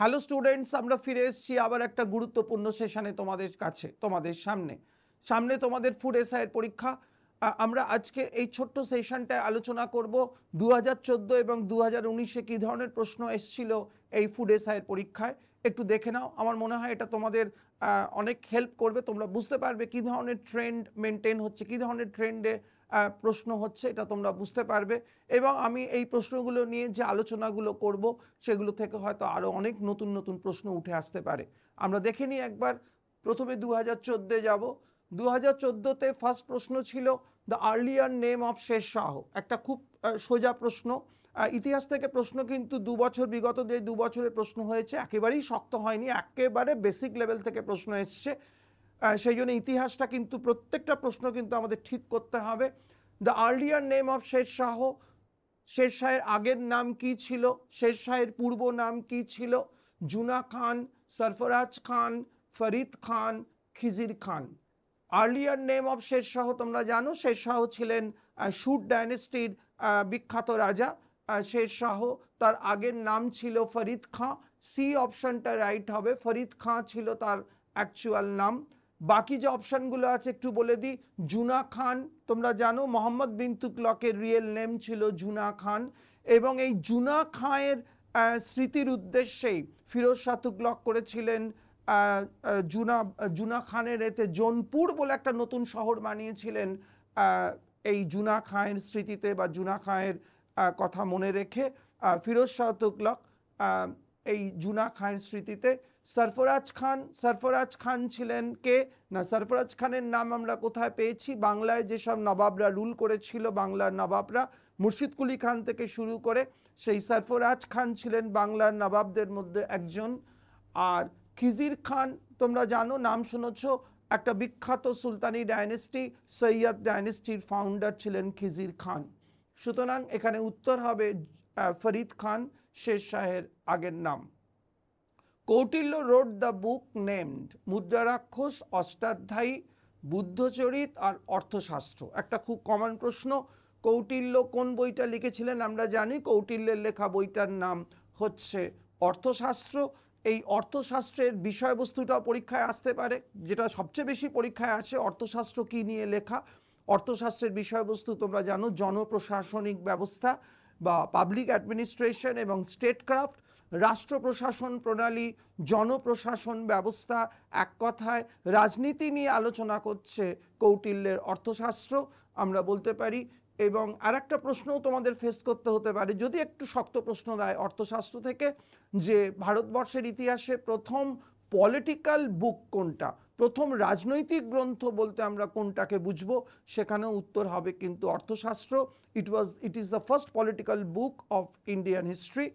hello students আমরা ফিরে এসেছি আবার একটা গুরুত্বপূর্ণ সেশানে তোমাদের কাছে তোমাদের সামনে সামনে তোমাদের ফুড এসআইয়ের পরীক্ষা আমরা আজকে এই ছোট্ট সেশনটায় আলোচনা করব দু হাজার চোদ্দো এবং দু হাজার উনিশে কী ধরনের প্রশ্ন এসছিল এই ফুড এসআইয়ের পরীক্ষায় একটু দেখে নাও আমার মনে হয় এটা তোমাদের অনেক হেল্প করবে তোমরা বুঝতে পারবে কী ধরনের ট্রেন্ড মেনটেন হচ্ছে কী ধরনের ট্রেন্ডে প্রশ্ন হচ্ছে এটা তোমরা বুঝতে পারবে এবং আমি এই প্রশ্নগুলো নিয়ে যে আলোচনাগুলো করব সেগুলো থেকে হয়তো আরও অনেক নতুন নতুন প্রশ্ন উঠে আসতে পারে আমরা দেখে নিই একবার প্রথমে দু হাজার চোদ্দে যাব দু হাজার চোদ্দোতে ফার্স্ট প্রশ্ন ছিল the earlier name of Sher Shah একটা খুব সোজা প্রশ্ন ইতিহাস থেকে প্রশ্ন কিন্তু দু বছর বিগত যে দু বছরের প্রশ্ন হয়েছে একেবারেই শক্ত হয়নি একেবারে বেসিক লেভেল থেকে প্রশ্ন এসছে সেই জন্য ইতিহাসটা কিন্তু প্রত্যেকটা প্রশ্ন কিন্তু আমাদের ঠিক করতে হবে the earlier name of Sher Shah Sher শাহের আগের নাম কি ছিল শের শাহের পূর্ব নাম কি ছিল Juna Khan Sarfaraz Khan Farid Khan Khizr Khan earlier name of Sher Shah তোমরা জানো শের শাহ ছিলেন শুট ডাইনেস্টির বিখ্যাত রাজা শের শাহ তার আগের নাম ছিল ফরিদ খাঁ সি অপশনটা রাইট হবে ফরিদ খাঁ ছিল তার অ্যাকচুয়াল নাম বাকি যে অপশানগুলো আছে একটু বলে দিই জুনা খান তোমরা জানো মোহাম্মদ বিন তুকলকের রিয়েল নেম ছিল জুনা খান এবং এই জুনা খাঁয়ের স্মৃতির উদ্দেশ্যেই ফিরোজ শাহ তুকলক করেছিলেন জুনা জুনা খানের এতে জোনপুর বলে একটা নতুন শহর বানিয়েছিলেন এই জুনা খাঁয়ের স্মৃতিতে বা জুনা খাঁয়ের কথা মনে রেখে ফিরোজ শাহ তুকলক এই জুনা খাঁয়ের স্মৃতিতে সরফরাজ খান সরফরাজ খান ছিলেন কে না সরফরাজ খানের নাম আমরা কোথায় পেয়েছি বাংলায় যেসব নবাবরা রুল করেছিল বাংলার নবাবরা মুর্শিদকুলি খান থেকে শুরু করে সেই সরফরাজ খান ছিলেন বাংলার নবাবদের মধ্যে একজন আর খিজির খান তোমরা জানো নাম শুনেছ একটা বিখ্যাত সুলতানি ডায়নেস্টি সৈয়দ ডায়নেস্টির ফাউন্ডার ছিলেন খিজির খান সুতরাং এখানে উত্তর হবে ফরিদ খান শের শাহের আগের নাম Kautilya wrote the book named Mudrarakshasa Ashtadhyayi Buddhacharita আর অর্থশাস্ত্র একটা খুব কমন প্রশ্ন কৌটিল্য কোন বইটা লিখেছিলেন আমরা জানি কৌটিল্যের লেখা বইটার নাম হচ্ছে অর্থশাস্ত্র এই অর্থশাস্ত্রের বিষয়বস্তুটাও পরীক্ষায় আসতে পারে যেটা সবচেয়ে বেশি পরীক্ষায় আছে অর্থশাস্ত্র কী নিয়ে লেখা অর্থশাস্ত্রের বিষয়বস্তু তোমরা জানো জনপ্রশাসনিক ব্যবস্থা বা পাবলিক অ্যাডমিনিস্ট্রেশন এবং স্টেট ক্রাফট রাষ্ট্র প্রশাসন প্রণালী জনপ্রশাসন ব্যবস্থা এক কথায় রাজনীতি নিয়ে আলোচনা করছে কৌটিল্যের অর্থশাস্ত্র আমরা বলতে পারি এবং আর একটা প্রশ্নও তোমাদের ফেস করতে হতে পারে যদি একটু শক্ত প্রশ্ন দেয় অর্থশাস্ত্র থেকে যে ভারতবর্ষের ইতিহাসে প্রথম পলিটিক্যাল বুক কোনটা প্রথম রাজনৈতিক গ্রন্থ বলতে আমরা কোনটাকে বুঝবো সেখানেও উত্তর হবে কিন্তু Arthashastra it was it is the first political book of Indian history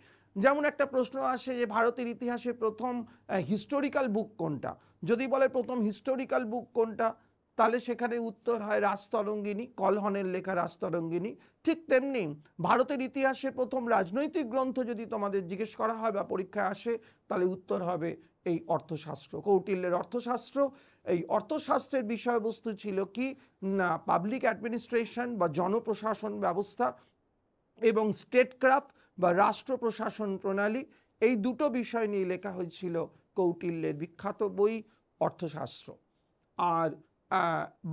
যেমন একটা প্রশ্ন আসে যে ভারতের ইতিহাসে প্রথম হিস্টোরিক্যাল বুক কোনটা যদি বলে প্রথম হিস্টোরিক্যাল বুক কোনটা তাহলে সেখানে উত্তর হয় রাজতরঙ্গিনী কলহনের লেখা রাজতরঙ্গিনী ঠিক তেমনি ভারতের ইতিহাসে প্রথম রাজনৈতিক গ্রন্থ যদি তোমাদের জিজ্ঞেস করা হয় বা পরীক্ষায় আসে তাহলে উত্তর হবে এই অর্থশাস্ত্র কৌটিল্যের অর্থশাস্ত্র এই অর্থশাস্ত্রের বিষয়বস্তু ছিল কি না পাবলিক অ্যাডমিনিস্ট্রেশন বা জনপ্রশাসন ব্যবস্থা এবং স্টেটক্রাফ্ট বা রাষ্ট্র প্রশাসন প্রণালী এই দুটো বিষয় নিয়ে লেখা হয়েছিল কৌটিল্যের বিখ্যাত বই অর্থশাস্ত্র আর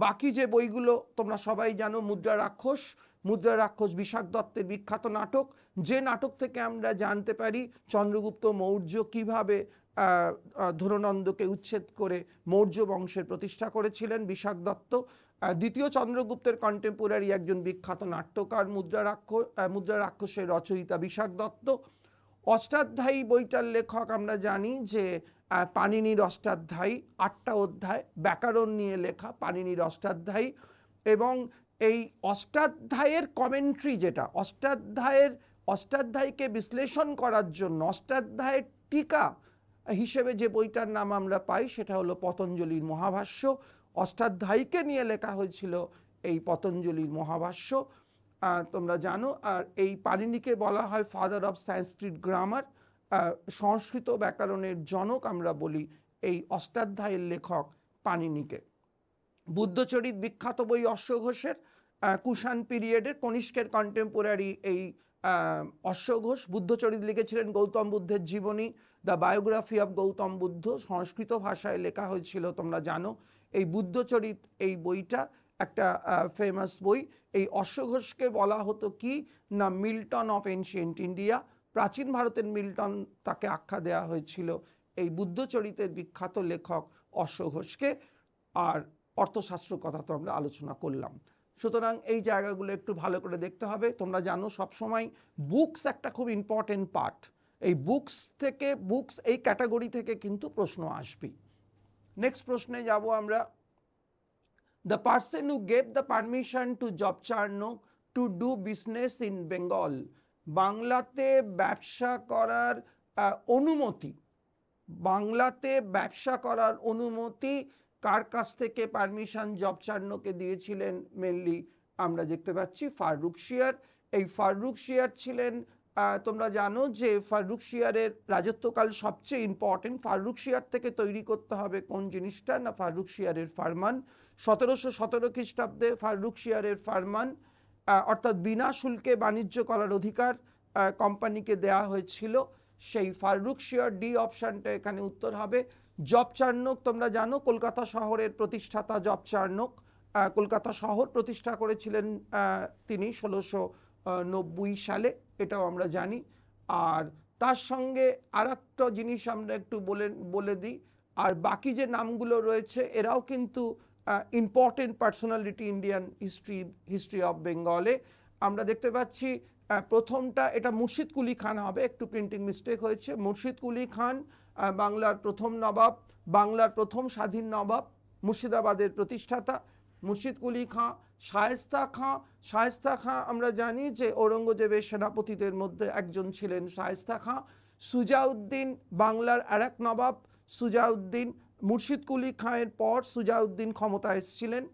বাকি যে বইগুলো তোমরা সবাই জানো মুদ্রা রাক্ষস মুদ্রা রাক্ষস বিশাখ দত্তের বিখ্যাত নাটক যে নাটক থেকে আমরা জানতে পারি চন্দ্রগুপ্ত মৌর্য কিভাবে ধনানন্দকে উচ্ছেদ করে মৌর্য বংশের প্রতিষ্ঠা করেছিলেন বিশাখ দত্ত দ্বিতীয় চন্দ্রগুপ্তের কন্টেম্পোরারি একজন বিখ্যাত নাট্যকার মুদ্রা রাক্ষ মুদ্রা রাক্ষসের রচয়িতা বিশাখ দত্ত অষ্টাধ্যায়ী বইটার লেখক আমরা জানি যে পানিনির অষ্টাধ্যায়ী আটটা অধ্যায় ব্যাকরণ নিয়ে লেখা পানিনির অষ্টাধ্যায়ী এবং এই অষ্টাধ্যায়ের কমেন্ট্রি যেটা অষ্টাধ্যায়ের অষ্টাধ্যায়কে বিশ্লেষণ করার জন্য অষ্টাধ্যায়ের টিকা হিসেবে যে বইটার নাম আমরা পাই সেটা হলো পতঞ্জলির মহাভাষ্য অষ্টাধ্যায়ীকে নিয়ে লেখা হয়েছিল এই পতঞ্জলির মহাভাষ্য তোমরা জানো আর এই পারিণীকে বলা হয় father of Sanskrit grammar Sanskrit ব্যাকরণের জনক আমরা বলি এই অষ্টাধ্যায়ের লেখক পানিনিকে বুদ্ধচরিত বিখ্যাত বই অশ্বঘোষের কুষাণ পিরিয়ডের কনিষ্কের কন্টেম্পোরারি এই অশ্বঘোষ বুদ্ধচরিত লিখেছিলেন গৌতম বুদ্ধের জীবনী the biography of Gautam Buddha Sanskrit ভাষায় লেখা হয়েছিল তোমরা জানো এই বুদ্ধচরিত এই বইটা একটা ফেমাস বই এই অশ্বঘোষকে বলা হতো কি না মিল্টন অফ এনশিয়েন্ট ইন্ডিয়া প্রাচীন ভারতের মিল্টন তাকে আখ্যা দেওয়া হয়েছিল এই বুদ্ধচরিতের বিখ্যাত লেখক অশ্বঘোষকে আর অর্থশাস্ত্র কথা তো আমরা আলোচনা করলাম সুতরাং এই জায়গাগুলো একটু ভালো করে দেখতে হবে তোমরা জানো সবসময় বুকস একটা খুব ইম্পর্টেন্ট পার্ট এই বুকস থেকে বুকস এই ক্যাটাগরি থেকে কিন্তু প্রশ্ন আসবেই নেক্সট প্রশ্নে যাব আমরা the person who gave the permission to Job Charnock to do business in Bengal বাংলাতে ব্যবসা করার অনুমতি বাংলাতে ব্যবসা করার অনুমতি কার কাছ থেকে পারমিশন জব চার্নোকে দিয়েছিলেন মেনলি আমরা দেখতে পাচ্ছি ফারুক শিয়ার এই ফারুক শিয়ার ছিলেন তোমরা জানো যে ফারুক শিয়ারের রাজত্বকাল সবচেয়ে ইম্পর্টেন্ট ফারুক শিয়ার থেকে তৈরি করতে হবে কোন জিনিসটা না ফারুক শিয়ারের ফারমান সতেরোশো সতেরো খ্রিস্টাব্দে ফারুক শিয়ারের ফারমান অর্থাৎ বিনা শুল্কে বাণিজ্য করার অধিকার কোম্পানিকে দেয়া হয়েছিল সেই ফারুক শিয়ার ডি অপশানটা এখানে উত্তর হবে জব চার্নক তোমরা জানো কলকাতা শহরের প্রতিষ্ঠাতা জব চার্নক কলকাতা শহর প্রতিষ্ঠা করেছিলেন তিনি ষোলোশো নব্বই সালে এটাও আমরা জানি আর তার সঙ্গে আর একটা জিনিস আমরা একটু বলে বলে দিই আর বাকি যে নামগুলো রয়েছে এরাও কিন্তু important personality Indian history history of বেঙ্গলে আমরা দেখতে পাচ্ছি প্রথমটা এটা মুর্শিদ কুলি খান হবে একটু প্রিন্টিং মিস্টেক হয়েছে মুর্শিদ কুলি খান বাংলার প্রথম নবাব বাংলার প্রথম স্বাধীন নবাব মুর্শিদাবাদের প্রতিষ্ঠাতা মুর্শিদ কুলি খাঁ শায়স্তা খাঁ শায়স্তা খাঁ আমরা জানি যে ঔরঙ্গজেবের সেনাপতিদের মধ্যে একজন ছিলেন শায়স্তা খাঁ সুজাউদ্দিন বাংলার আর এক নবাব সুজাউদ্দিন মুর্শিদ কুলি খাঁয়ের পর সুজাউদ্দিন ক্ষমতায় এসেছিলেন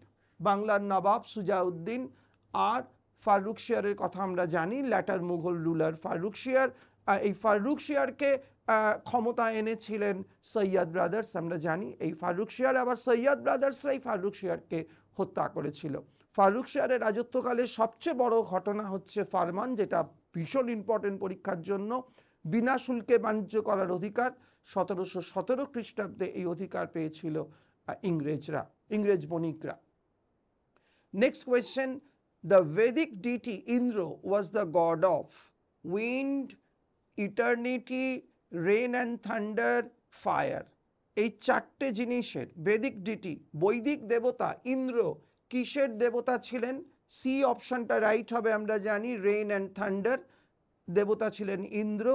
বাংলার নবাব সুজাউদ্দিন আর ফারুক শিয়ারের কথা আমরা জানি ল্যাটার মুঘল রুলার ফারুক শিয়ার এই ফারুক শিয়ারকে ক্ষমতা এনেছিলেন সৈয়দ ব্রাদার্স আমরা জানি এই ফারুক শিয়ার আবার সৈয়দ ব্রাদার্সরাই ফারুক শিয়ারকে হত্যা করেছিল ফারুক শেয়ারের রাজত্বকালে সবচেয়ে বড় ঘটনা হচ্ছে ফারমান যেটা ভীষণ ইম্পর্টেন্ট পরীক্ষার জন্য বিনা শুল্কে বাণিজ্য করার অধিকার সতেরোশো সতেরো খ্রিস্টাব্দে এই অধিকার পেয়েছিল ইংরেজরা ইংরেজ বণিকরা next question the Vedic deity Indra was the god of wind eternity rain and thunder fire এই চারটে জিনিসের বেদিক ডিটি বৈদিক দেবতা ইন্দ্র কিসের দেবতা ছিলেন সি অপশানটা রাইট হবে আমরা জানি রেইন অ্যান্ড থান্ডার দেবতা ছিলেন ইন্দ্র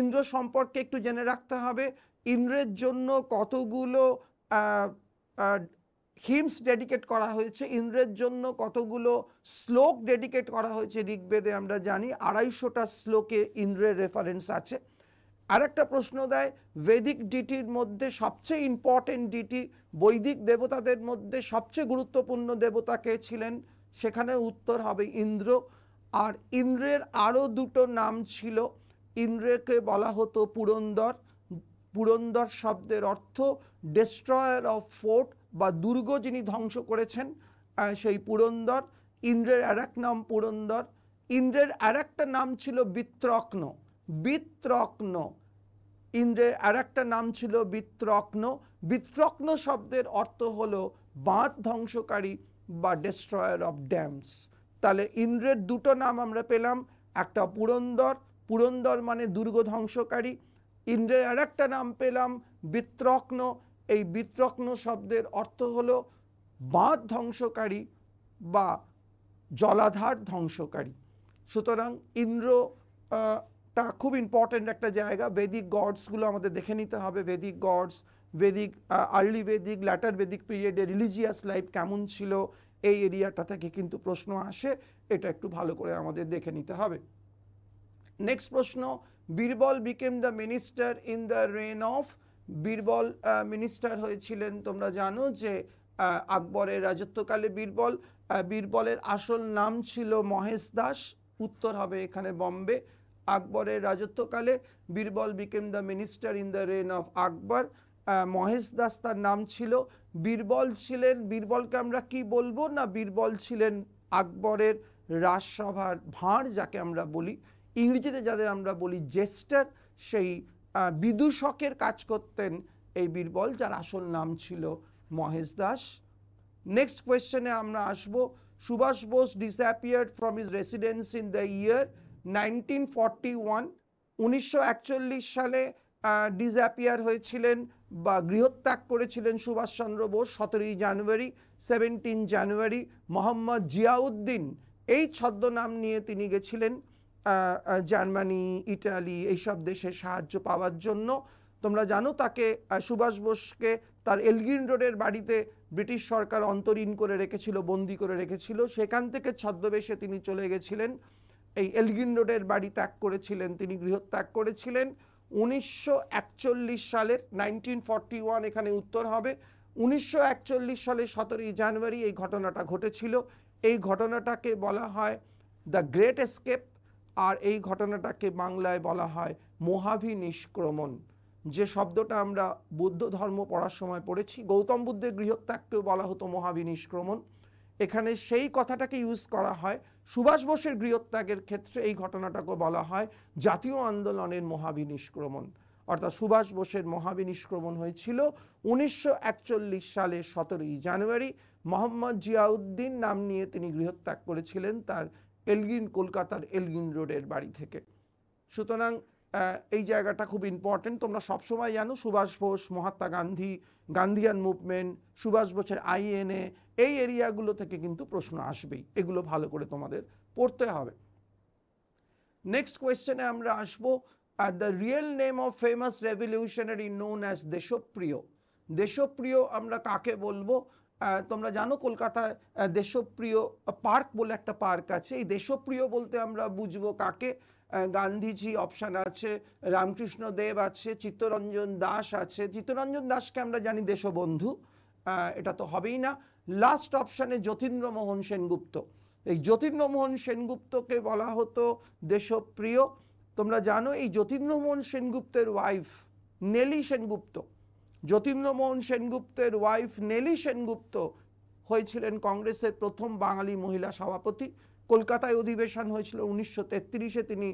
ইন্দ্র সম্পর্কে একটু জেনে রাখতে হবে ইন্দ্রের জন্য কতগুলো হিমস ডেডিকেট করা হয়েছে ইন্দ্রের জন্য কতগুলো শ্লোক ডেডিকেট করা হয়েছে ঋগ্বেদে আমরা জানি আড়াইশোটা শ্লোকে ইন্দ্রের রেফারেন্স আছে আরেকটা প্রশ্ন দেয় বৈদিক ডিটির মধ্যে সবচেয়ে ইম্পর্টেন্ট ডিটি বৈদিক দেবতাদের মধ্যে সবচেয়ে গুরুত্বপূর্ণ দেবতা কে ছিলেন সেখানে উত্তর হবে ইন্দ্র আর ইন্দ্রের আরও দুটো নাম ছিল ইন্দ্রকে বলা হতো পুরন্দর পুরন্দর শব্দের অর্থ ডেস্ট্রয়ার অফ ফোর্ট বা দুর্গ যিনি ধ্বংস করেছেন সেই পুরন্দর ইন্দ্রের আর নাম পুরন্দর ইন্দ্রের আর নাম ছিল বিত্রক্ন বিত্রক্ন ইন্দ্রের আর একটা নাম ছিল বিত্রক্ন বিত্রক্ন শব্দের অর্থ হলো বাঁধ ধ্বংসকারী বা ডেস্ট্রয়ার অফ ড্যামস তাহলে ইন্দ্রের দুটো নাম আমরা পেলাম একটা পুরন্দর পুরন্দর মানে দুর্গ ধ্বংসকারী ইন্দ্রের আর একটা নাম পেলাম বিত্রক্ন এই বিত্রক্ন শব্দের অর্থ হলো বাঁধ ধ্বংসকারী বা জলাধার ধ্বংসকারী সুতরাং ইন্দ্র টা খুব ইম্পর্ট্যান্ট একটা জায়গা বেদিক গডসগুলো আমাদের দেখে নিতে হবে Vedic gods Vedic early Vedic later Vedic পিরিয়ডে রিলিজিয়াস লাইফ কেমন ছিল এই এরিয়াটা থেকে কিন্তু প্রশ্ন আসে এটা একটু ভালো করে আমাদের দেখে নিতে হবে নেক্সট প্রশ্ন Birbal became the minister in the reign of Birbal minister হয়েছিলেন তোমরা জানো যে আকবরের রাজত্বকালে বীরবল বীরবলের আসল নাম ছিল মহেশ দাস উত্তর হবে এখানে বম্বে আকবরের রাজত্বকালে Birbal became the minister in the reign of Akbar Mahesh Das তার নাম ছিল বীরবল ছিলেন বীরবলকে আমরা কি বলবো না বীরবল ছিলেন আকবরের রাজসভার ভাঁড় যাকে আমরা বলি ইংরেজিতে যাদের আমরা বলি জেস্টার সেই বিদূষকের কাজ করতেন এই বীরবল যার আসল নাম ছিল মহেশ দাস নেক্সট কোয়েশ্চেনে আমরা আসব Subhas Bose disappeared from his residence in the year nineteen one উনিশশো সালে ডিজ্যাপিয়ার হয়েছিলেন বা গৃহত্যাগ করেছিলেন সুভাষচন্দ্র বোস সতেরোই January seventeen January Mohammad Ziauddin এই ছদ্মনাম নিয়ে তিনি গেছিলেন জার্মানি ইটালি এইসব দেশে সাহায্য পাওয়ার জন্য তোমরা জানো তাকে সুভাষ বোসকে তার এলগিন রোডের বাড়িতে ব্রিটিশ সরকার অন্তরীণ করে রেখেছিল বন্দি করে রেখেছিল সেখান থেকে ছদ্মবেশে তিনি চলে গেছিলেন এই এলগিন রোডের বাড়ি ত্যাগ করেছিলেন তিনি গৃহত্যাগ করেছিলেন উনিশশো সালের নাইনটিন এখানে উত্তর হবে উনিশশো সালে সতেরোই জানুয়ারি এই ঘটনাটা ঘটেছিল এই ঘটনাটাকে বলা হয় দ্য গ্রেট এস্কেপ আর এই ঘটনাটাকে বাংলায় বলা হয় মহাভি নিষ্ক্রমণ যে শব্দটা আমরা বৌদ্ধ ধর্ম পড়ার সময় পড়েছি গৌতম বুদ্ধের গৃহত্যাগকেও বলা হতো মহাবি নিষ্ক্রমণ এখানে সেই কথাটাকে ইউজ করা হয় সুভাষ বোসের গৃহত্যাগের ক্ষেত্রে এই ঘটনাটাকে বলা হয় জাতীয় আন্দোলনের মহাবিনিষ্ক্রমণ অর্থাৎ সুভাষ বোসের মহাবিনিষ্ক্রমণ হয়েছিল উনিশশো সালে সতেরোই জানুয়ারি মোহাম্মদ জিয়াউদ্দিন নাম নিয়ে তিনি গৃহত্যাগ করেছিলেন তার এলগিন কলকাতার এলগিন রোডের বাড়ি থেকে সুতরাং এই জায়গাটা খুব ইম্পর্টেন্ট তোমরা সবসময় জানো সুভাষ বোস মহাত্মা গান্ধী গান্ধিয়ান মুভমেন্ট সুভাষ বোসের আইএনএ এই এরিয়াগুলো থেকে কিন্তু প্রশ্ন আসবেই এগুলো ভালো করে তোমাদের পড়তে হবে নেক্সট কোয়েশ্চেনে আমরা আসবো at the real name of famous revolutionary known as Deshpriya Deshpriya আমরা কাকে বলবো তোমরা জানো কলকাতায় দেশপ্রিয় পার্ক বলে একটা পার্ক আছে এই দেশপ্রিয় বলতে আমরা বুঝবো কাকে গান্ধীজি অপশান আছে রামকৃষ্ণ দেব আছে চিত্তরঞ্জন দাস আছে চিত্তরঞ্জন দাসকে আমরা জানি দেশবন্ধু এটা তো হবেই না লাস্ট অপশানে যতীন্দ্রমোহন সেনগুপ্ত এই যতীন্দ্রমোহন সেনগুপ্তকে বলা হতো দেশপ্রিয় তোমরা জানো এই যতীন্দ্রমোহন সেনগুপ্তের ওয়াইফ নেলি সেনগুপ্ত যতীন্দ্রমোহন সেনগুপ্তের ওয়াইফ নেলি সেনগুপ্ত হয়েছিলেন কংগ্রেসের প্রথম বাঙালি মহিলা সভাপতি কলকাতায় অধিবেশন হয়েছিল উনিশশো তেত্রিশে তিনি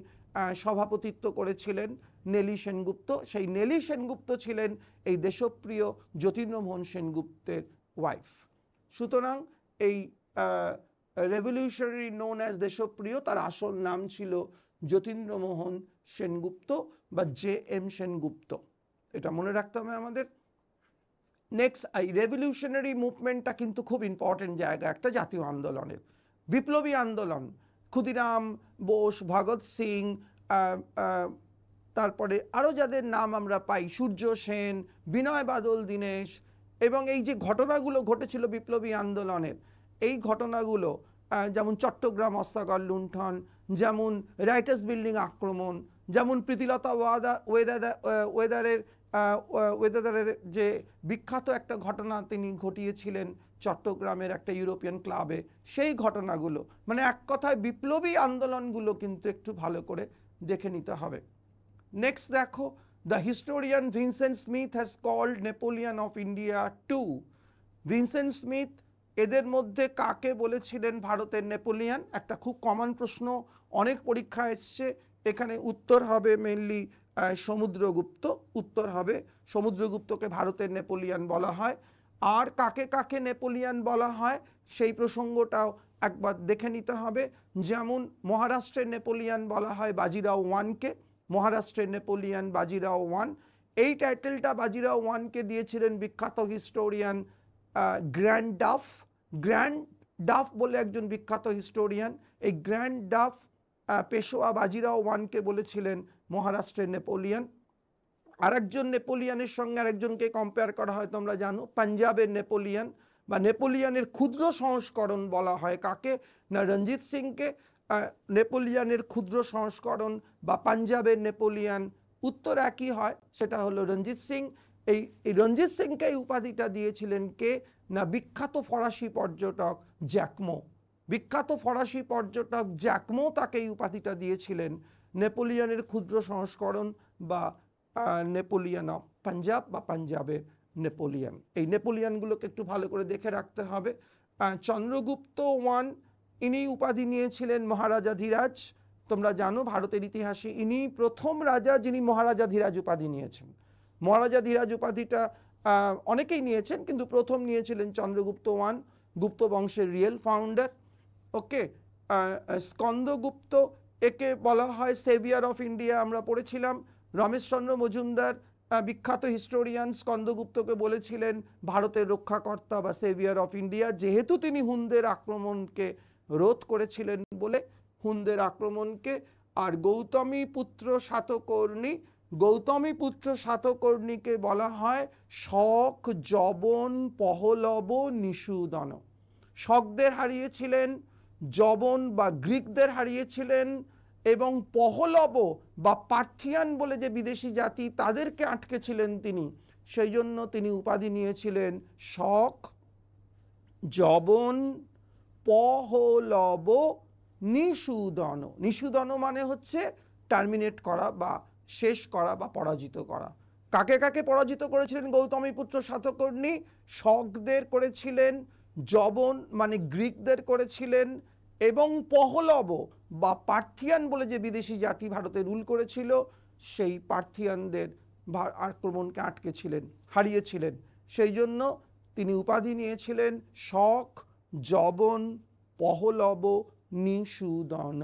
সভাপতিত্ব করেছিলেন নেলি সেনগুপ্ত সেই নেলি সেনগুপ্ত ছিলেন এই দেশপ্রিয় যতীন্দ্রমোহন সেনগুপ্তের ওয়াইফ সুতরাং এই রেভলিউশনারি নোন অ্যাজ দেশপ্রিয় তার আসল নাম ছিল যতীন্দ্রমোহন সেনগুপ্ত বা জে এম সেনগুপ্ত এটা মনে রাখতে হবে আমাদের নেক্সট এই রেভলিউশনারি মুভমেন্টটা কিন্তু খুব ইম্পর্টেন্ট জায়গা একটা জাতীয় আন্দোলনের বিপ্লবী আন্দোলন ক্ষুদিরাম বোস ভগৎ সিং তারপরে আরও যাদের নাম আমরা পাই সূর্য সেন বিনয় বাদল দীনেশ এবং এই যে ঘটনাগুলো ঘটেছিল বিপ্লবী আন্দোলনের এই ঘটনাগুলো যেমন চট্টগ্রাম অস্তাগর লুণ্ঠন যেমন রাইটার্স বিল্ডিং আক্রমণ যেমন প্রীতিলতা ওয়াদা ওয়েদাদা ওয়েদারের ওয়েদাদারের যে বিখ্যাত একটা ঘটনা তিনি ঘটিয়েছিলেন চট্টগ্রামের একটা ইউরোপিয়ান ক্লাবে সেই ঘটনাগুলো মানে এক কথায় বিপ্লবী আন্দোলনগুলো কিন্তু একটু ভালো করে দেখে নিতে হবে নেক্সট দেখো the historian Vincent Smith has called Napoleon of India to Vincent Smith এদের মধ্যে কাকে বলেছিলেন ভারতের নেপোলিয়ান একটা খুব কমন প্রশ্ন অনেক পরীক্ষা এসছে এখানে উত্তর হবে মেনলি সমুদ্রগুপ্ত উত্তর হবে সমুদ্রগুপ্তকে ভারতের নেপোলিয়ান বলা হয় আর কাকে কাকে নেপোলিয়ান বলা হয় সেই প্রসঙ্গটাও একবার দেখে নিতে হবে যেমন মহারাষ্ট্রের নেপোলিয়ান বলা হয় বাজিরাও ওয়ানকে মহারাষ্ট্রের নেপোলিয়ান বাজিরাও ওয়ান এই টাইটেলটা বাজিরাও ওয়ানকে দিয়েছিলেন বিখ্যাত historian Grant Duff Grant Duff বলে একজন বিখ্যাত হিস্টোরিয়ান এই গ্র্যান্ড ডাফ পেশোয়া বাজিরাও ওয়ানকে বলেছিলেন মহারাষ্ট্রের নেপোলিয়ান আরেকজন নেপোলিয়ানের সঙ্গে আরেকজনকে কম্পেয়ার করা হয় তোমরা জানো পাঞ্জাবের নেপোলিয়ান বা নেপোলিয়ানের ক্ষুদ্র সংস্করণ বলা হয় কাকে না রঞ্জিত সিংকে নেপোলিয়ানের ক্ষুদ্র সংস্করণ বা পাঞ্জাবের নেপোলিয়ান উত্তর একই হয় সেটা হলো রঞ্জিত সিং এই এই রঞ্জিত সিংকে এই উপাধিটা দিয়েছিলেন কে না বিখ্যাত ফরাসি পর্যটক জ্যাকমো বিখ্যাত ফরাসি পর্যটক জ্যাকমো তাকে এই উপাধিটা দিয়েছিলেন নেপোলিয়ানের ক্ষুদ্র সংস্করণ বা নেপোলিয়ান অফ পাঞ্জাব বা পাঞ্জাবের নেপোলিয়ান এই নেপোলিয়ানগুলোকে একটু ভালো করে দেখে রাখতে হবে চন্দ্রগুপ্ত ওয়ান ইনি উপাধি নিয়েছিলেন মহারাজাধিরাজ তোমরা জানো ভারতের ইতিহাসে ইনি প্রথম রাজা যিনি মহারাজাধিরাজ উপাধি নিয়েছেন মহারাজাধিরাজ উপাধিটা অনেকেই নিয়েছেন কিন্তু প্রথম নিয়েছিলেন চন্দ্রগুপ্ত ওয়ান গুপ্ত বংশের রিয়েল ফাউন্ডার ওকে স্কন্দগুপ্ত একে বলা হয় সেভিয়ার অফ ইন্ডিয়া আমরা পড়েছিলাম রমেশচন্দ্র মজুমদার বিখ্যাত হিস্টোরিয়ান স্কন্দগুপ্তকে বলেছিলেন ভারতের রক্ষাকর্তা বা সেভিয়ার অফ ইন্ডিয়া যেহেতু তিনি হুনদের আক্রমণকে রোধ করেছিলেন বলে হুনদের আক্রমণকে আর গৌতমী পুত্র সাতকর্ণী গৌতমী পুত্র সাতকর্ণীকে বলা হয় শক জবন পহলব নিষুদন শকদের হারিয়েছিলেন জবন বা গ্রিকদের হারিয়েছিলেন এবং পহলব বা পার্থিয়ান বলে যে বিদেশি জাতি তাদেরকে আটকেছিলেন তিনি সেই জন্য তিনি উপাধি নিয়েছিলেন শখ জবন পহলব নিষুদন নিষুদন মানে হচ্ছে টার্মিনেট করা বা শেষ করা বা পরাজিত করা কাকে কাকে পরাজিত করেছিলেন গৌতমীপুত্র সাতকর্ণী শকদের করেছিলেন জবন মানে গ্রিকদের করেছিলেন এবং পহলব বা পার্থিয়ান বলে যে বিদেশি জাতি ভারতে রুল করেছিল সেই পার্থিয়ানদের আক্রমণকে আটকেছিলেন হারিয়েছিলেন সেই জন্য তিনি উপাধি নিয়েছিলেন শখ জবন পহলব নিশুদন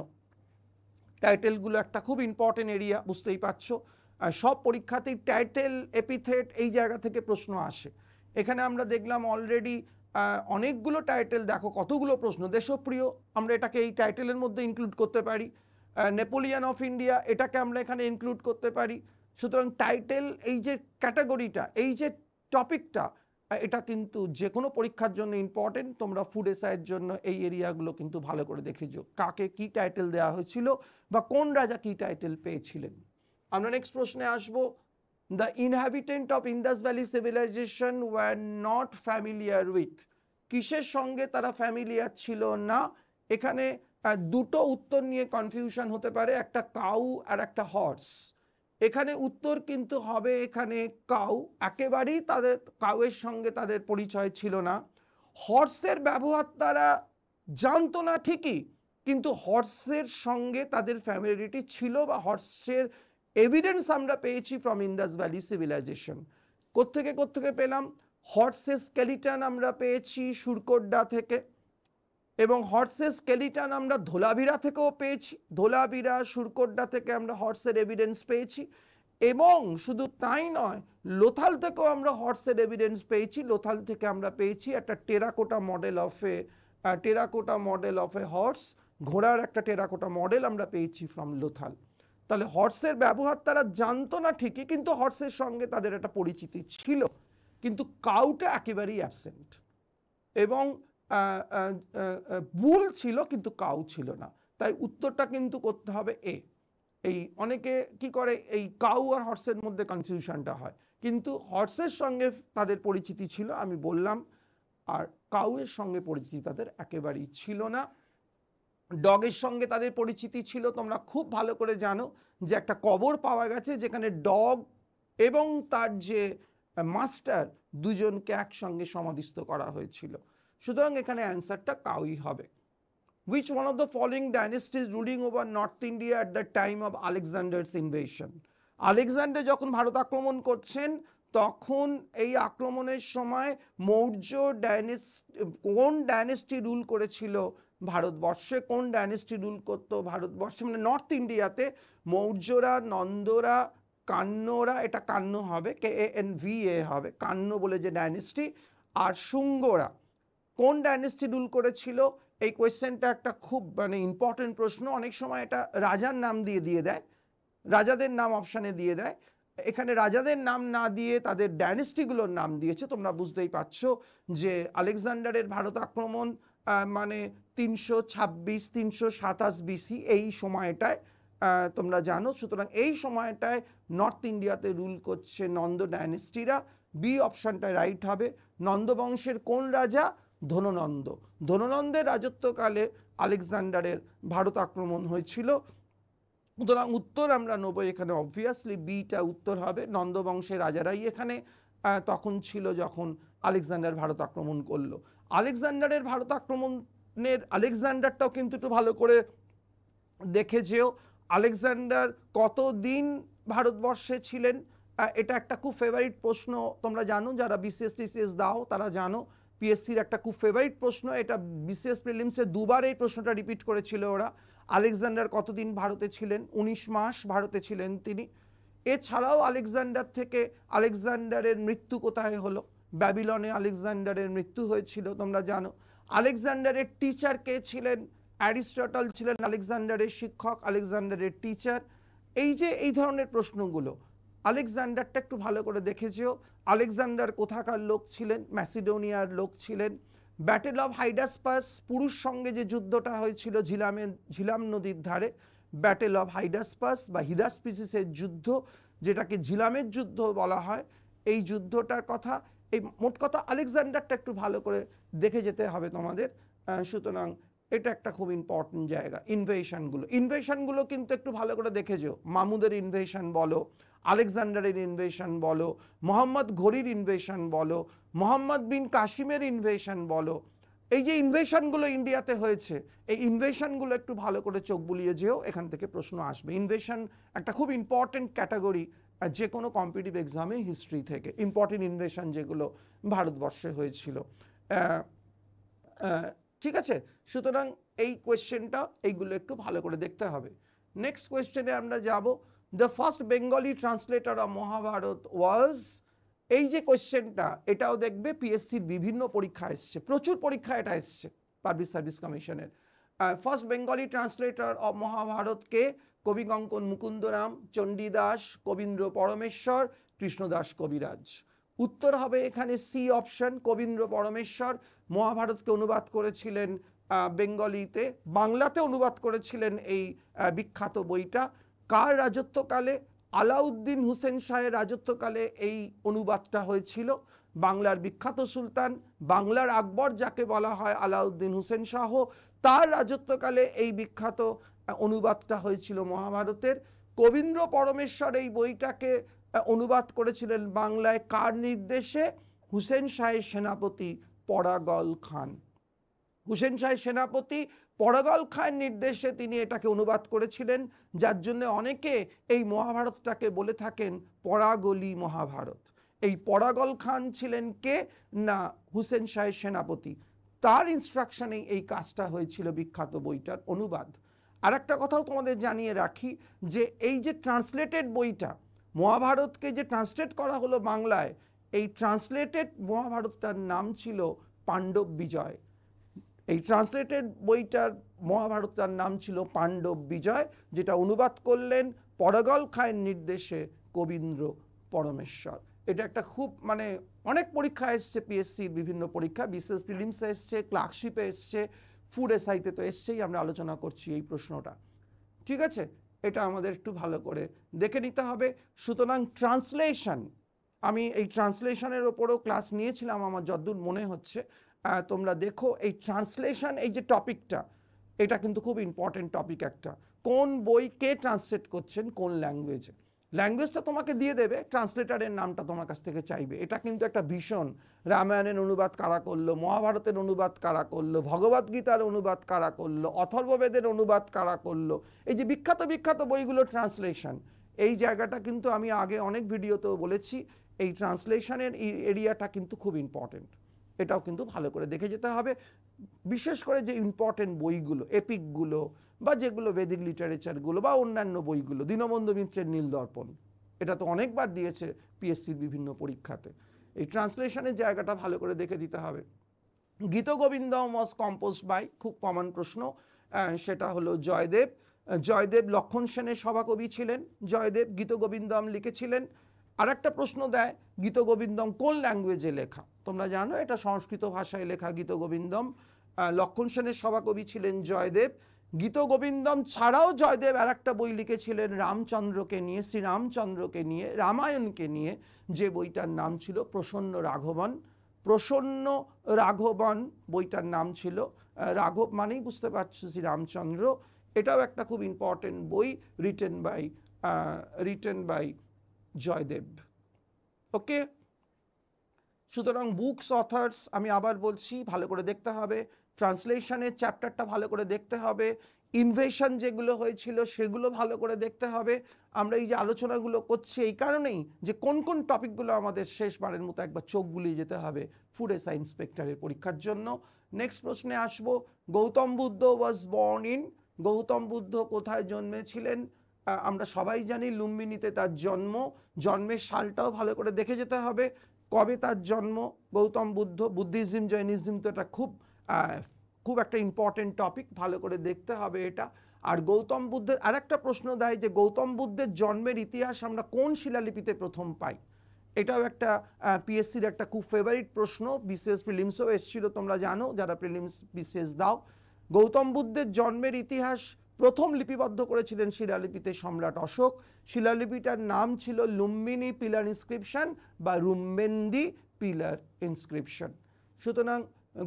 টাইটেলগুলো একটা খুব ইম্পর্টেন্ট এরিয়া বুঝতেই পারছো সব পরীক্ষাতেই টাইটেল এপিথেট এই জায়গা থেকে প্রশ্ন আসে এখানে আমরা দেখলাম অলরেডি অনেকগুলো টাইটেল দেখো কতগুলো প্রশ্ন দেশপ্রিয় আমরা এটাকে এই টাইটেলের মধ্যে ইনক্লুড করতে পারি নেপোলিয়ান অফ ইন্ডিয়া এটাকে আমরা এখানে ইনক্লুড করতে পারি সুতরাং টাইটেল এই যে ক্যাটাগরিটা এই যে টপিকটা এটা কিন্তু যে কোনো পরীক্ষার জন্য ইম্পর্টেন্ট তোমরা ফুড এসাইয়ের জন্য এই এরিয়াগুলো কিন্তু ভালো করে দেখেছো কাকে কি টাইটেল দেওয়া হয়েছিল বা কোন রাজা কি টাইটেল পেয়েছিলেন আমরা নেক্সট প্রশ্নে আসবো the inhabitant of Indus Valley civilization were not familiar with কিসের সঙ্গে তারা ফ্যামিলিয়ার ছিল না এখানে দুটো উত্তর নিয়ে কনফিউশন হতে পারে একটা কাউ আর একটা হর্স এখানে উত্তর কিন্তু হবে এখানে কাউ একেবারেই তাদের কাউয়ের সঙ্গে তাদের পরিচয় ছিল না হর্সের ব্যবহার তারা জানতো না ঠিকই কিন্তু হর্সের সঙ্গে তাদের ফ্যামিলিটি ছিল বা হর্সের এভিডেন্স আমরা পেয়েছি ফ্রম ইন্দাস ভ্যালি সিভিলাইজেশন কোত্থেকে কোত্থেকে পেলাম হর্সেস স্কেলিটান আমরা পেয়েছি সুরকোড্ডা থেকে এবং হর্সেস স্কেলিটান আমরা ধোলাভিরা থেকেও পেয়েছি ধোলাভিরা সুরকোড্ডা থেকে আমরা হর্সের এভিডেন্স পেয়েছি এবং শুধু তাই নয় লোথাল থেকেও আমরা হর্সের এভিডেন্স পেয়েছি লোথাল থেকে আমরা পেয়েছি একটা terracotta model of a terracotta model of a horse ঘোড়ার একটা টেরাকোটা মডেল আমরা পেয়েছি ফ্রম লোথাল তাহলে হর্সের ব্যবহার তারা জানতো না ঠিকই কিন্তু হর্সের সঙ্গে তাদের একটা পরিচিতি ছিল কিন্তু কাউটা একেবারেই অ্যাবসেন্ট এবং বুল ছিল কিন্তু কাউ ছিল না তাই উত্তরটা কিন্তু করতে হবে এ এই অনেকে কি করে এই কাউ আর হর্সের মধ্যে কনফিউশনটা হয় কিন্তু হর্সের সঙ্গে তাদের পরিচিতি ছিল আমি বললাম আর কাউয়ের সঙ্গে পরিচিতি তাদের একেবারেই ছিল না ডগের সঙ্গে তাদের পরিচিতি ছিল তোমরা খুব ভালো করে জানো যে একটা কবর পাওয়া গেছে যেখানে ডগ এবং তার যে মাস্টার দুজনকে একসঙ্গে সমাধিস্থ করা হয়েছিল সুতরাং এখানে অ্যান্সারটা কাউই হবে which one of the following dynasties ruling over north India at the time of Alexander's invasion Alexander যখন ভারত আক্রমণ করছেন তখন এই আক্রমণের সময় মৌর্য ডাইনেস কোন ডাইনেস্টি রুল করেছিল ভারতবর্ষে কোন ডাইনেস্টি রুল করতো ভারতবর্ষে মানে নর্থ ইন্ডিয়াতে মৌর্যরা নন্দরা কান্নরা এটা কান্ন হবে কে এ এন ভি এ হবে কান্ন বলে যে ডাইনেস্টি আর শুঙ্গরা কোন ডাইনেস্টি রুল করেছিল এই কোয়েশ্চেনটা একটা খুব মানে ইম্পর্টেন্ট প্রশ্ন অনেক সময় এটা রাজার নাম দিয়ে দিয়ে দেয় রাজাদের নাম অপশানে দিয়ে দেয় এখানে রাজাদের নাম না দিয়ে তাদের ডাইনেস্টিগুলোর নাম দিয়েছে তোমরা বুঝতেই পারছো যে আলেকজান্ডারের ভারত আক্রমণ মানে তিনশো ছাব্বিশ তিনশো সাতাশ বিসি এই সময়টায় তোমরা জানো সুতরাং এই সময়টায় নর্থ ইন্ডিয়াতে রুল করছে নন্দ ডায়নেস্টিরা বি অপশানটা রাইট হবে নন্দবংশের কোন রাজা ধননন্দ ধননন্দের রাজত্বকালে আলেকজান্ডারের ভারত আক্রমণ হয়েছিল সুতরাং উত্তর আমরা নেব এখানে অবভিয়াসলি বিটা উত্তর হবে নন্দবংশের রাজারাই এখানে তখন ছিল যখন আলেকজান্ডার ভারত আক্রমণ করলো আলেকজান্ডারের ভারত আক্রমণ নের আলেকজান্ডারটাও কিন্তু একটু ভালো করে দেখে যেও আলেকজান্ডার কতদিন ভারতবর্ষে ছিলেন এটা একটা খুব ফেভারিট প্রশ্ন তোমরা জানো যারা বিসিএস টিসিএস দাও তারা জানো পিএসসির একটা খুব ফেভারিট প্রশ্ন এটা বিসিএস প্রিলিমসে দুবার এই প্রশ্নটা রিপিট করেছিল ওরা আলেকজান্ডার কতদিন ভারতে ছিলেন ১৯ মাস ভারতে ছিলেন তিনি এছাড়াও আলেকজান্ডার থেকে আলেকজান্ডারের মৃত্যু কোথায় হলো ব্যাবিলনে আলেকজান্ডারের মৃত্যু হয়েছিল তোমরা জানো আলেকজান্ডারের টিচার কে ছিলেন অ্যারিস্টটল ছিলেন আলেকজান্ডারের শিক্ষক আলেকজান্ডারের টিচার এই যে এই ধরনের প্রশ্নগুলো আলেকজান্ডারটা একটু ভালো করে দেখেছেও আলেকজান্ডার কোথাকার লোক ছিলেন ম্যাসিডোনিয়ার লোক ছিলেন ব্যাটেল অফ হাইডাসপাস পুরুষ সঙ্গে যে যুদ্ধটা হয়েছিল ঝিলামে ঝিলাম নদীর ধারে ব্যাটেল অফ হাইডাসপাস বা হিদাসপিসিসের যুদ্ধ যেটাকে ঝিলামের যুদ্ধ বলা হয় এই যুদ্ধটার কথা এই মোট কথা আলেকজান্ডারটা একটু ভালো করে দেখে যেতে হবে তোমাদের সুতরাং এটা একটা খুব ইম্পর্টেন্ট জায়গা ইনভেশনগুলো ইনভেশনগুলো কিন্তু একটু ভালো করে দেখে যেও মামুদের ইনভেশন বলো আলেকজান্ডারের ইনভেশন বলো মোহাম্মদ ঘড়ির ইনভেশন বলো মোহাম্মদ বিন কাশিমের ইনভেশন বলো এই যে ইনভেশনগুলো ইন্ডিয়াতে হয়েছে এই ইনভেশনগুলো একটু ভালো করে চোখ বুলিয়ে যেও এখান থেকে প্রশ্ন আসবে ইনভেশন একটা খুব ইম্পর্টেন্ট ক্যাটাগরি আর যে কোনো কম্পিটিভ এক্সামে হিস্ট্রি থেকে ইম্পর্টেন্ট ইনভেশন যেগুলো ভারতবর্ষে হয়েছিল ঠিক আছে সুতরাং এই কোয়েশ্চেনটা এইগুলো একটু ভালো করে দেখতে হবে নেক্সট কোয়েশ্চেনে আমরা যাব the first Bengali translator of Mahabharata was এই যে কোয়েশ্চেনটা এটাও দেখবে পিএসসির বিভিন্ন পরীক্ষা এসছে প্রচুর পরীক্ষা এটা এসছে পাবলিক সার্ভিস কমিশনের ফার্স্ট বেঙ্গলি ট্রান্সলেটর অফ মহাভারতকে কবি কঙ্কন মুকুন্দরাম চণ্ডীদাস কবীন্দ্র পরমেশ্বর কৃষ্ণদাস কবিরাজ উত্তর হবে এখানে সি অপশন কবীন্দ্র পরমেশ্বর মহাভারতকে অনুবাদ করেছিলেন বেঙ্গলিতে বাংলাতে অনুবাদ করেছিলেন এই বিখ্যাত বইটা কার রাজত্বকালে আলাউদ্দিন হুসেন শাহের রাজত্বকালে এই অনুবাদটা হয়েছিল বাংলার বিখ্যাত সুলতান বাংলার আকবর যাকে বলা হয় আলাউদ্দিন হুসেন শাহ তার রাজত্বকালে এই বিখ্যাত অনুবাদটা হয়েছিল মহাভারতের কবীন্দ্র পরমেশ্বর এই বইটাকে অনুবাদ করেছিলেন বাংলায় কার নির্দেশে হুসেন শাহের সেনাপতি পরাগল খান হুসেন শাহের সেনাপতি পরাগল খান নির্দেশে তিনি এটাকে অনুবাদ করেছিলেন যার জন্য অনেকে এই মহাভারতটাকে বলে থাকেন পরাগলি মহাভারত এই পরাগল খান ছিলেন কে না হুসেন শাহের সেনাপতি তার ইনস্ট্রাকশানেই এই কাজটা হয়েছিল বিখ্যাত বইটার অনুবাদ আর একটা কথাও তোমাদের জানিয়ে রাখি যে এই যে ট্রান্সলেটেড বইটা মহাভারতকে যে ট্রান্সলেট করা হলো বাংলায় এই ট্রান্সলেটেড মহাভারতটার নাম ছিল পাণ্ডব বিজয় এই ট্রান্সলেটেড বইটার মহাভারতটার নাম ছিল পাণ্ডব বিজয় যেটা অনুবাদ করলেন পরগল খায়ের নির্দেশে কবীন্দ্র পরমেশ্বর এটা একটা খুব মানে অনেক পরীক্ষা এসছে পিএসসির বিভিন্ন পরীক্ষা বিশেষ প্রিলিমসে এসছে ক্লার্কশিপে এসছে ফুড এসআইতে তো এসছেই আমরা আলোচনা করছি এই প্রশ্নটা ঠিক আছে এটা আমাদের একটু ভালো করে দেখে নিতে হবে সুতরাং ট্রান্সলেশন আমি এই ট্রান্সলেশনের ওপরও ক্লাস নিয়েছিলাম আমার যদ্দূর মনে হচ্ছে তোমরা দেখো এই ট্রান্সলেশন এই যে টপিকটা এটা কিন্তু খুব ইম্পর্টেন্ট টপিক একটা কোন বই কে ট্রান্সলেট করছেন কোন ল্যাঙ্গুয়েজে ল্যাঙ্গুয়েজটা তোমাকে দিয়ে দেবে ট্রান্সলেটারের নামটা তোমার কাছ থেকে চাইবে এটা কিন্তু একটা ভীষণ রামায়ণের অনুবাদ কারা করলো মহাভারতের অনুবাদ কারা করলো ভগবদ্গীতার অনুবাদ কারা করলো অথর্ববেদের অনুবাদ কারা করলো এই যে বিখ্যাত বিখ্যাত বইগুলো ট্রান্সলেশন এই জায়গাটা কিন্তু আমি আগে অনেক ভিডিওতেও বলেছি এই ট্রান্সলেশনের এরিয়াটা কিন্তু খুব ইম্পর্টেন্ট এটাও কিন্তু ভালো করে দেখে যেতে হবে বিশেষ করে যে ইম্পর্টেন্ট বইগুলো এপিকগুলো বা যেগুলো বেদিক লিটারেচারগুলো বা অন্যান্য বইগুলো দীনবন্ধু মিত্রের নীল দর্পণ এটা তো অনেকবার দিয়েছে পিএসসির বিভিন্ন পরীক্ষাতে এই ট্রান্সলেশনের জায়গাটা ভালো করে দেখে দিতে হবে গীতগোবিন্দম মস কম্পোজ বাই খুব কমন প্রশ্ন সেটা হলো জয়দেব জয়দেব লক্ষণ সেনের সভাকবি ছিলেন জয়দেব গীতগোবিন্দম লিখেছিলেন আর একটা প্রশ্ন দেয় গীতগোবিন্দম কোন ল্যাঙ্গুয়েজে লেখা তোমরা জানো এটা সংস্কৃত ভাষায় লেখা গীতগোবিন্দম লক্ষণ সেনের সভাকবি ছিলেন জয়দেব গীতগোবিন্দম ছাড়াও জয়দেব আর একটা বই লিখেছিলেন রামচন্দ্রকে নিয়ে শ্রীরামচন্দ্রকে নিয়ে রামায়ণকে নিয়ে যে বইটার নাম ছিল প্রসন্ন রাঘবন প্রসন্ন রাঘবন বইটার নাম ছিল রাঘব মানেই বুঝতে পারছি শ্রীরামচন্দ্র এটাও একটা খুব ইম্পর্টেন্ট বই written by written by Jaydev okay সুতরাং বুকস অথার্স আমি আবার বলছি ভালো করে দেখতে হবে ট্রান্সলেশনের চ্যাপ্টারটা ভালো করে দেখতে হবে ইনভেশন যেগুলো হয়েছিল সেগুলো ভালো করে দেখতে হবে আমরা এই যে আলোচনাগুলো করছি এই কারণেই যে কোন কোন টপিকগুলো আমাদের শেষবারের মতো একবার চোখ গুলিয়ে যেতে হবে ফুড এসা ইন্সপেক্টরের পরীক্ষার জন্য নেক্সট প্রশ্নে আসব Gautam Buddha was born in Gautam Buddha কোথায় জন্মেছিলেন আমরা সবাই জানি লুম্বিনীতে তার জন্ম জন্মের সালটাও ভালো করে দেখে যেতে হবে কবে তার জন্ম গৌতম বুদ্ধ বুদ্ধিজম জৈনিজম তো এটা খুব খুব একটা ইম্পর্টেন্ট টপিক ভালো করে দেখতে হবে এটা আর গৌতম বুদ্ধের আরেকটা প্রশ্ন দেয় যে গৌতম বুদ্ধের জন্মের ইতিহাস আমরা কোন শিলালিপিতে প্রথম পাই এটাও একটা পিএসসির একটা খুব ফেভারিট প্রশ্ন বিশেষ প্রিলিমসও এসেছিল তোমরা জানো যারা প্রিলিমস বিশেষ দাও গৌতম বুদ্ধের জন্মের ইতিহাস প্রথম লিপিবদ্ধ করেছিলেন শিলালিপিতে সম্রাট অশোক শিলালিপিটার নাম ছিল লুম্বিনী পিলার ইনস্ক্রিপশন বা রুম্বেন্দি পিলার ইনস্ক্রিপশন সুতরাং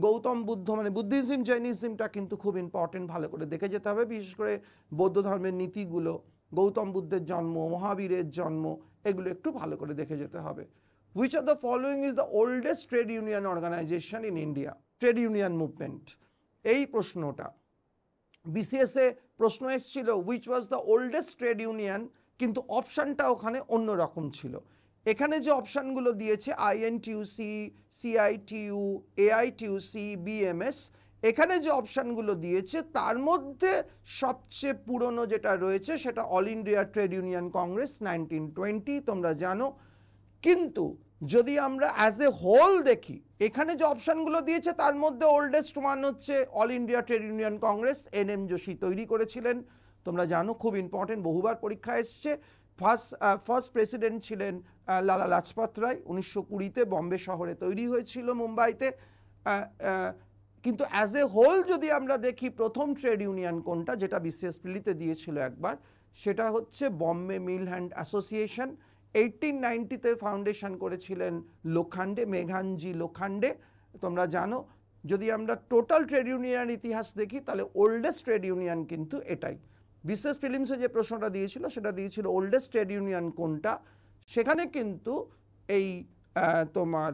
গৌতম বুদ্ধ মানে বুদ্ধিজম জৈনিজমটা কিন্তু খুব ইম্পর্টেন্ট ভালো করে দেখে যেতে হবে বিশেষ করে বৌদ্ধ ধর্মের নীতিগুলো গৌতম বুদ্ধের জন্ম মহাবীরের জন্ম এগুলো একটু ভালো করে দেখে যেতে হবে which are the following is the oldest trade union organization in India trade union movement এই প্রশ্নটা বিসিএসএ প্রশ্ন এসেছিল which was the oldest trade union কিন্তু অপশানটা ওখানে অন্য রকম ছিল এখানে যে অপশানগুলো দিয়েছে আইএনটিউসি সিআইটিউ এআইটিউসি বিএমএস এখানে যে অপশানগুলো দিয়েছে তার মধ্যে সবচেয়ে পুরনো যেটা রয়েছে সেটা all India trade union congress nineteen twenty তোমরা জানো কিন্তু যদি আমরা অ্যাজ এ হোল দেখি এখানে যে অপশানগুলো দিয়েছে তার মধ্যে ওল্ডেস্ট ওয়ান হচ্ছে all India trade union congress N M Joshi তৈরি করেছিলেন তোমরা জানো খুব ইম্পর্টেন্ট বহুবার পরীক্ষা এসছে ফার্স্ট ফার্স্ট প্রেসিডেন্ট ছিলেন লালা লাজপত রায় উনিশশো কুড়িতে বম্বে শহরে তৈরি হয়েছিল মুম্বাইতে কিন্তু অ্যাজ এ হোল যদি আমরা দেখি প্রথম ট্রেড ইউনিয়ন কোনটা যেটা পিলিতে e দিয়েছিল একবার সেটা হচ্ছে Bombay mill hand association eighteen নাইনটিতে ফাউন্ডেশন করেছিলেন লোখান্ডে মেঘানজি লোখান্ডে তোমরা জানো যদি আমরা টোটাল ট্রেড ইউনিয়ন ইতিহাস দেখি তাহলে ওল্ডেস্ট ট্রেড ইউনিয়ন কিন্তু এটাই বিশেষ ফিলিমসে যে প্রশ্নটা দিয়েছিল সেটা দিয়েছিল ওল্ডেস্ট ট্রেড ইউনিয়ন কোনটা সেখানে কিন্তু এই তোমার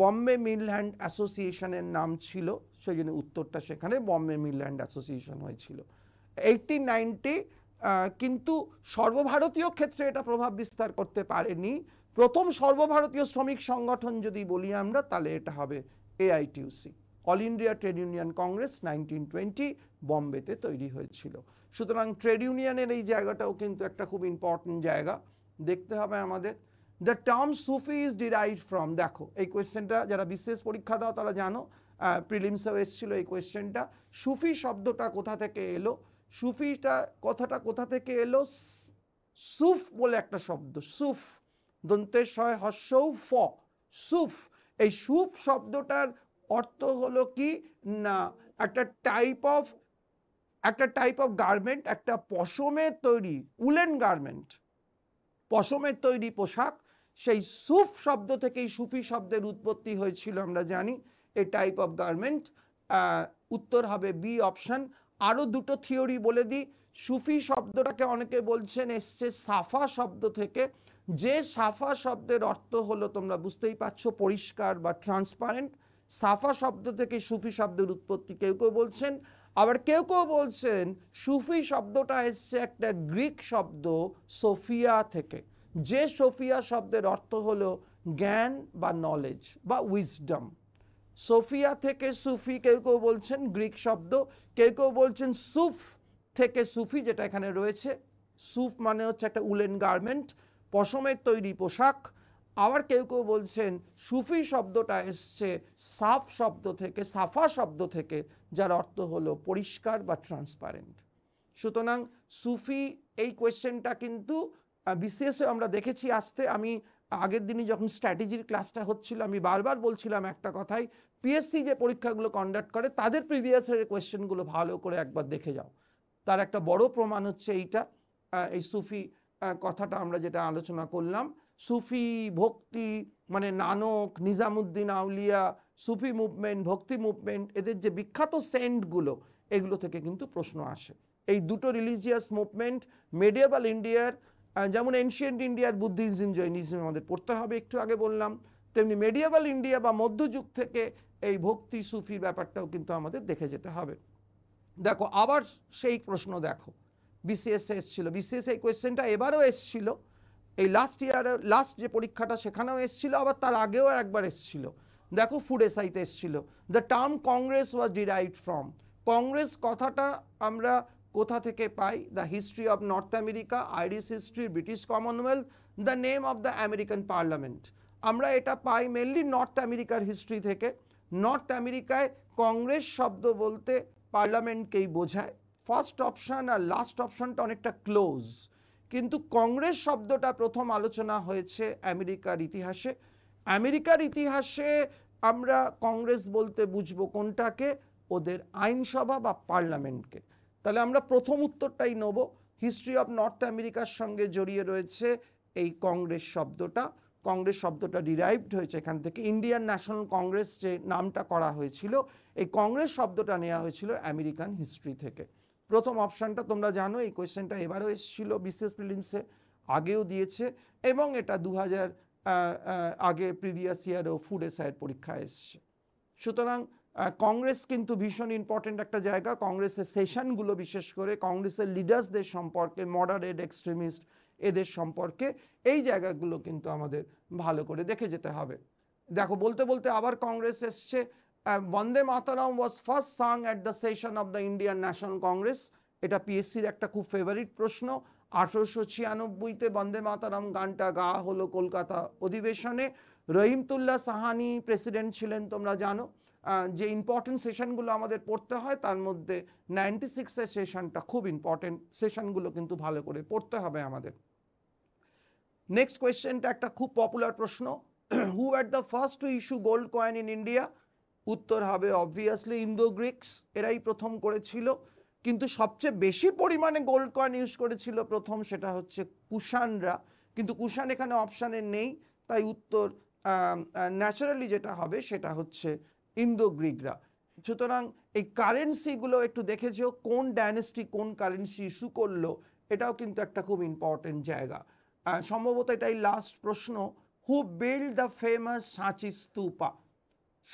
বম্বে মিলল্যান্ড অ্যাসোসিয়েশনের নাম ছিল সেই জন্য উত্তরটা সেখানে বম্বে মিলল্যান্ড অ্যাসোসিয়েশন হয়েছিল এইটটি নাইনটি কিন্তু সর্বভারতীয় ক্ষেত্রে এটা প্রভাব বিস্তার করতে পারেনি প্রথম সর্বভারতীয় শ্রমিক সংগঠন যদি বলি আমরা তাহলে এটা হবে AITUC all India trade union congress nineteen twenty বম্বেতে তৈরি হয়েছিল সুতরাং ট্রেড ইউনিয়নের এই জায়গাটাও কিন্তু একটা খুব ইম্পর্টেন্ট জায়গা দেখতে হবে আমাদের the term Sufi is derive from দেখো এই কোয়েশ্চেনটা যারা বিশেষ পরীক্ষা দাও তারা জানো প্রিলিমসেও এসেছিলো এই কোয়েশ্চেনটা সুফি শব্দটা কোথা থেকে এলো সুফিটা কথাটা কোথা থেকে এলো সুফ বলে একটা শব্দ সুফ দন্তেশয় শয় হস্যৌ ফ সুফ এই সুফ শব্দটার অর্থ হলো কি না একটা টাইপ অফ একটা টাইপ অফ গার্মেন্ট একটা পশমের তৈরি উলেন গার্মেন্ট পশমের তৈরি পোশাক সেই সুফ শব্দ থেকেই সুফি শব্দের উৎপত্তি হয়েছিল আমরা জানি এ টাইপ অফ গার্মেন্ট উত্তর হবে বি অপশান আরও দুটো থিওরি বলে দিই সুফি শব্দটাকে অনেকে বলছেন এসছে সাফা শব্দ থেকে যে সাফা শব্দের অর্থ হলো তোমরা বুঝতেই পারছো পরিষ্কার বা ট্রান্সপারেন্ট সাফা শব্দ থেকে সুফি শব্দের উৎপত্তি কেউ কেউ বলছেন আবার কেউ কেউ বলছেন সুফি শব্দটা এসছে একটা গ্রিক শব্দ সোফিয়া থেকে যে সোফিয়া শব্দের অর্থ হলো জ্ঞান বা নলেজ বা উইজডম সোফিয়া থেকে সুফি কেউ কেউ বলছেন গ্রিক শব্দ কেউ কেউ বলছেন সুফ থেকে সুফি যেটা এখানে রয়েছে সুফ মানে হচ্ছে একটা উলেন গার্মেন্ট পশমের তৈরি পোশাক আবার কেউ কেউ বলছেন সুফি শব্দটা এসছে সাফ শব্দ থেকে সাফা শব্দ থেকে যার অর্থ হলো পরিষ্কার বা ট্রান্সপারেন্ট সুতরাং সুফি এই কোয়েশ্চেনটা কিন্তু বিশেষ আমরা দেখেছি আসতে আমি আগের দিনই যখন স্ট্র্যাটেজির ক্লাসটা হচ্ছিল আমি বারবার বলছিলাম একটা কথাই পিএসসি যে পরীক্ষাগুলো কন্ডাক্ট করে তাদের প্রিভিয়াস ইয়ারের কোয়েশ্চেনগুলো ভালো করে একবার দেখে যাও তার একটা বড় প্রমাণ হচ্ছে এইটা এই সুফি কথাটা আমরা যেটা আলোচনা করলাম সুফি ভক্তি মানে নানক নিজামুদ্দিন আউলিয়া সুফি মুভমেন্ট ভক্তি মুভমেন্ট এদের যে বিখ্যাত সেন্টগুলো এগুলো থেকে কিন্তু প্রশ্ন আসে এই দুটো রিলিজিয়াস মুভমেন্ট মেডিয়াবাল ইন্ডিয়ার যেমন এনশিয়েন্ট ইন্ডিয়ার বুদ্ধিজম জৈনিজম আমাদের পড়তে হবে একটু আগে বললাম তেমনি মেডিয়াবাল ইন্ডিয়া বা মধ্যযুগ থেকে এই ভক্তি সুফি ব্যাপারটাও কিন্তু আমাদের দেখে যেতে হবে দেখো আবার সেই প্রশ্ন দেখো বিসিএসএ এসছিল বিসিএসএ এই কোয়েশ্চেনটা এবারও এসছিল এই লাস্ট ইয়ার লাস্ট যে পরীক্ষাটা সেখানেও এসেছিলো আবার তার আগেও একবার এসেছিলো দেখো ফুড এসআইতে এসেছিলো the term congress was derive from congress কথাটা আমরা কোথা থেকে পাই the history of North America Irish history British Commonwealth the name of the American parliament আমরা এটা পাই মেনলি নর্থ আমেরিকার হিস্ট্রি থেকে নর্থ আমেরিকায় কংগ্রেস শব্দ বলতে পার্লামেন্টকেই বোঝায় ফার্স্ট অপশান আর লাস্ট অপশানটা অনেকটা ক্লোজ কিন্তু কংগ্রেস শব্দটা প্রথম আলোচনা হয়েছে আমেরিকার ইতিহাসে আমেরিকার ইতিহাসে আমরা কংগ্রেস বলতে বুঝব কোনটাকে ওদের আইনসভা বা পার্লামেন্টকে তাহলে আমরা প্রথম উত্তরটাই নেব হিস্ট্রি অফ নর্থ আমেরিকার সঙ্গে জড়িয়ে রয়েছে এই কংগ্রেস শব্দটা কংগ্রেস শব্দটা ডিরাইভড হয়েছে এখান থেকে ইন্ডিয়ান ন্যাশনাল কংগ্রেস যে নামটা করা হয়েছিল এই কংগ্রেস শব্দটা নেওয়া হয়েছিল আমেরিকান হিস্ট্রি থেকে প্রথম অপশানটা তোমরা জানো এই কোয়েশ্চেনটা এবারও এসেছিল বিশেষ প্রিলিমসে আগেও দিয়েছে এবং এটা দু আগে প্রিভিয়াস ইয়ারও ফুড এসআইয়ের পরীক্ষা এসছে সুতরাং কংগ্রেস কিন্তু ভীষণ ইম্পর্টেন্ট একটা জায়গা কংগ্রেসের সেশনগুলো বিশেষ করে কংগ্রেসের লিডার্সদের সম্পর্কে মডারেট এক্সট্রিমিস্ট এদের সম্পর্কে এই জায়গাগুলো কিন্তু আমাদের ভালো করে দেখে যেতে হবে দেখো বলতে বলতে আবার কংগ্রেস এসছে uh, Vande Mataram was first sung at the session of the Indian National Congress এটা পিএসসির একটা খুব ফেভারিট প্রশ্ন আঠারোশো ছিয়ানব্বইতে বন্দে মাতারাম গানটা গা হলো কলকাতা অধিবেশনে রহিমতুল্লাহ সাহানি প্রেসিডেন্ট ছিলেন তোমরা জানো যে ইম্পর্টেন্ট সেশনগুলো আমাদের পড়তে হয় তার মধ্যে নাইনটি সিক্সের সেশনটা খুব ইম্পর্টেন্ট সেশনগুলো কিন্তু ভালো করে পড়তে হবে আমাদের নেক্সট কোয়েশ্চেনটা একটা খুব পপুলার প্রশ্ন who at the first to issue gold coin in India উত্তর হবে অবভিয়াসলি ইন্দো গ্রিক্স এরাই প্রথম করেছিল কিন্তু সবচেয়ে বেশি পরিমাণে গোল্ড কয়েন ইউজ করেছিল প্রথম সেটা হচ্ছে কুষাণরা কিন্তু কুষাণ এখানে অপশানে নেই তাই উত্তর ন্যাচারালি যেটা হবে সেটা হচ্ছে ইন্দো গ্রিকরা সুতরাং এই কারেন্সিগুলো একটু দেখেছো কোন ডায়নেস্টি কোন কারেন্সি ইস্যু করলো এটাও কিন্তু একটা খুব ইম্পর্টেন্ট জায়গা সম্ভবত এটাই লাস্ট প্রশ্ন হু বিল্ড দ্য ফেমাস সাঁচি স্তূপা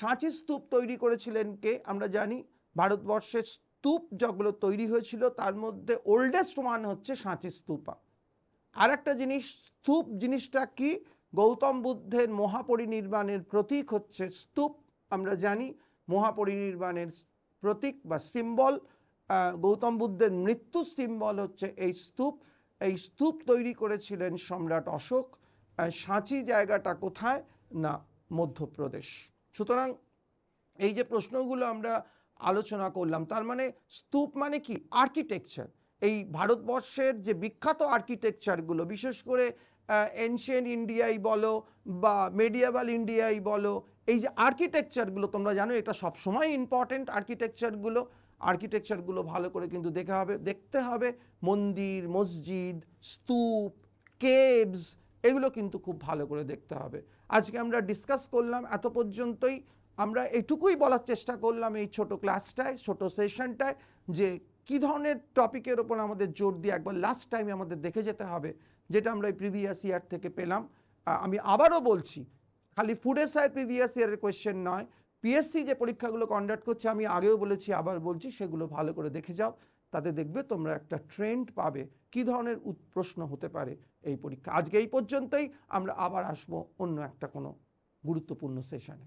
সাঁচি স্তূপ তৈরি করেছিলেন কে আমরা জানি ভারতবর্ষের স্তূপ যেগুলো তৈরি হয়েছিল তার মধ্যে ওল্ডেস্ট ওয়ান হচ্ছে সাঁচি স্তূপা আর একটা জিনিস স্তূপ জিনিসটা কি গৌতম বুদ্ধের মহাপরিনির্বাণের প্রতীক হচ্ছে স্তূপ আমরা জানি মহাপরিনির্বাণের প্রতীক বা সিম্বল গৌতম বুদ্ধের মৃত্যু সিম্বল হচ্ছে এই স্তূপ এই স্তূপ তৈরি করেছিলেন সম্রাট অশোক সাঁচি জায়গাটা কোথায় না মধ্যপ্রদেশ সুতরাং এই যে প্রশ্নগুলো আমরা আলোচনা করলাম তার মানে স্তূপ মানে কি আর্কিটেকচার এই ভারতবর্ষের যে বিখ্যাত আর্কিটেকচারগুলো বিশেষ করে এনশিয়েন্ট ইন্ডিয়াই বলো বা মেডিয়াবাল ইন্ডিয়াই বলো এই যে আর্কিটেকচারগুলো তোমরা জানো এটা সবসময় ইম্পর্টেন্ট আর্কিটেকচারগুলো আর্কিটেকচারগুলো ভালো করে কিন্তু দেখা হবে দেখতে হবে মন্দির মসজিদ স্তূপ কেভস এগুলো কিন্তু খুব ভালো করে দেখতে হবে আজকে আমরা ডিসকাস করলাম এত পর্যন্তই আমরা এইটুকুই বলার চেষ্টা করলাম এই ছোট ক্লাসটায় ছোট সেশনটায় যে কি ধরনের টপিকের ওপর আমাদের জোর দিয়ে একবার লাস্ট টাইমে আমাদের দেখে যেতে হবে যেটা আমরা এই প্রিভিয়াস ইয়ার থেকে পেলাম আমি আবারও বলছি খালি ফুড এসআই প্রিভিয়াস ইয়ারের কোয়েশ্চেন নয় পিএসসি যে পরীক্ষাগুলো কন্ডাক্ট করছে আমি আগেও বলেছি আবার বলছি সেগুলো ভালো করে দেখে যাও তাতে দেখবে তোমরা একটা ট্রেন্ড পাবে কি ধরনের প্রশ্ন হতে পারে এই পরীক্ষা আজকে এই পর্যন্তই আমরা আবার আসব অন্য একটা কোনো গুরুত্বপূর্ণ সেশনে